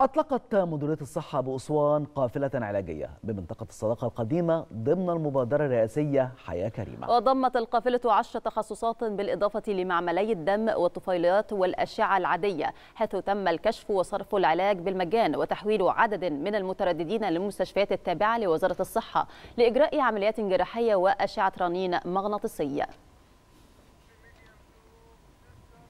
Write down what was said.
أطلقت مديرية الصحة بأسوان قافلة علاجية بمنطقة الصداقة القديمة ضمن المبادرة الرئاسية حياة كريمة وضمت القافلة عشر تخصصات بالإضافة لمعملي الدم والطفيليات والأشعة العادية حيث تم الكشف وصرف العلاج بالمجان وتحويل عدد من المترددين للمستشفيات التابعة لوزارة الصحة لإجراء عمليات جراحية وأشعة رنين مغناطيسية